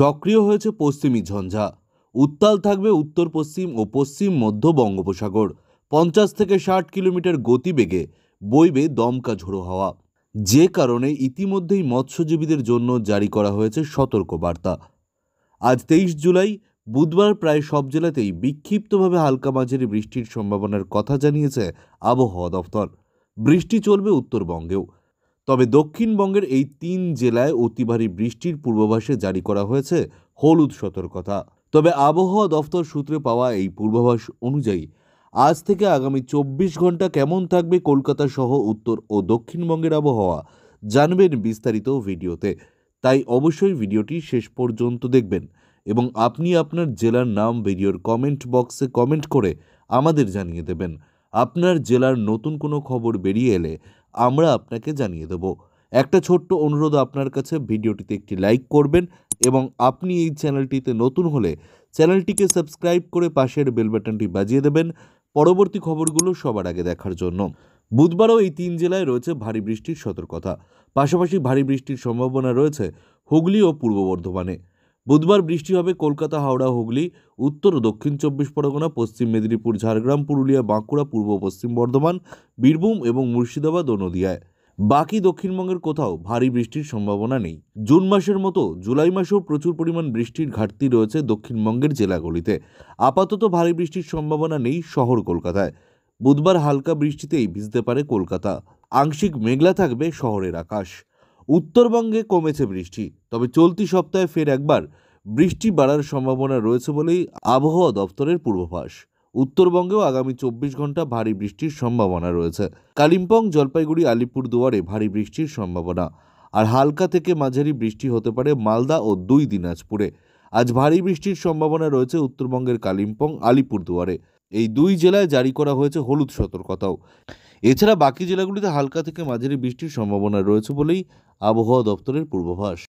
সক্রিয় হয়েছে পশ্চিমী ঝঞ্ঝা উত্তাল থাকবে উত্তর পশ্চিম ও পশ্চিম মধ্য বঙ্গোপসাগর পঞ্চাশ থেকে ষাট কিলোমিটার গতিবেগে বইবে দমকা ঝোড়ো হওয়া যে কারণে ইতিমধ্যেই মৎস্যজীবীদের জন্য জারি করা হয়েছে সতর্ক বার্তা আজ তেইশ জুলাই বুধবার প্রায় সব জেলাতেই বিক্ষিপ্তভাবে হালকা মাঝারি বৃষ্টির সম্ভাবনার কথা জানিয়েছে আবহাওয়া দফতর বৃষ্টি চলবে উত্তরবঙ্গেও তবে দক্ষিণবঙ্গের এই তিন জেলায় অতিভারী বৃষ্টির পূর্বাভাসে জারি করা হয়েছে হলুদ সতর্কতা তবে আবহাওয়া দফতর সূত্রে পাওয়া এই পূর্বাভাস অনুযায়ী আজ থেকে আগামী চব্বিশ ঘন্টা কেমন থাকবে কলকাতা সহ উত্তর ও দক্ষিণবঙ্গের আবহাওয়া জানবেন বিস্তারিত ভিডিওতে তাই অবশ্যই ভিডিওটি শেষ পর্যন্ত দেখবেন এবং আপনি আপনার জেলার নাম ভিডিওর কমেন্ট বক্সে কমেন্ট করে আমাদের জানিয়ে দেবেন আপনার জেলার নতুন কোনো খবর বেরিয়ে এলে আমরা আপনাকে জানিয়ে দেব একটা ছোট্ট অনুরোধ আপনার কাছে ভিডিওটিতে একটি লাইক করবেন এবং আপনি এই চ্যানেলটিতে নতুন হলে চ্যানেলটিকে সাবস্ক্রাইব করে পাশের বেল বাটনটি বাজিয়ে দেবেন পরবর্তী খবরগুলো সবার আগে দেখার জন্য বুধবারও এই তিন জেলায় রয়েছে ভারী বৃষ্টির সতর্কতা পাশাপাশি ভারী বৃষ্টির সম্ভাবনা রয়েছে হুগলি ও পূর্ব বর্ধমানে বুধবার বৃষ্টি হবে কলকাতা হাওড়া হুগলি উত্তর ও দক্ষিণ চব্বিশ পরগনা পশ্চিম মেদিনীপুর ঝাড়গ্রাম পুরুলিয়া বাঁকুড়া পূর্ব পশ্চিম বর্ধমান বীরভূম এবং মুর্শিদাবাদ ও নদিয়ায় বাকি দক্ষিণবঙ্গের কোথাও ভারী বৃষ্টির সম্ভাবনা নেই জুন মাসের মতো জুলাই মাসেও প্রচুর পরিমাণ বৃষ্টির ঘাটতি রয়েছে দক্ষিণবঙ্গের জেলাগুলিতে আপাতত ভারী বৃষ্টির সম্ভাবনা নেই শহর কলকাতায় বুধবার হালকা বৃষ্টিতেই ভিজতে পারে কলকাতা আংশিক মেঘলা থাকবে শহরের আকাশ উত্তরবঙ্গে কমেছে বৃষ্টি তবে চলতি সপ্তাহে ফের একবার বৃষ্টি বাড়ার সম্ভাবনা রয়েছে বলেই আবহাওয়া দপ্তরের পূর্বাভাস উত্তরবঙ্গেও আগামী চব্বিশ ঘন্টা ভারী বৃষ্টির সম্ভাবনা রয়েছে কালিম্পং জলপাইগুড়ি আলিপুর দুয়ারে ভারী বৃষ্টির সম্ভাবনা আর হালকা থেকে মাঝারি বৃষ্টি হতে পারে মালদা ও দুই দিনাজপুরে আজ ভারী বৃষ্টির সম্ভাবনা রয়েছে উত্তরবঙ্গের কালিম্পং আলিপুর দুয়ারে এই দুই জেলায় জারি করা হয়েছে হলুদ সতর্কতাও এছাড়া বাকি জেলাগুলিতে হালকা থেকে মাঝারি বৃষ্টির সম্ভাবনা রয়েছে বলেই আবহাওয়া দপ্তরের পূর্বাভাস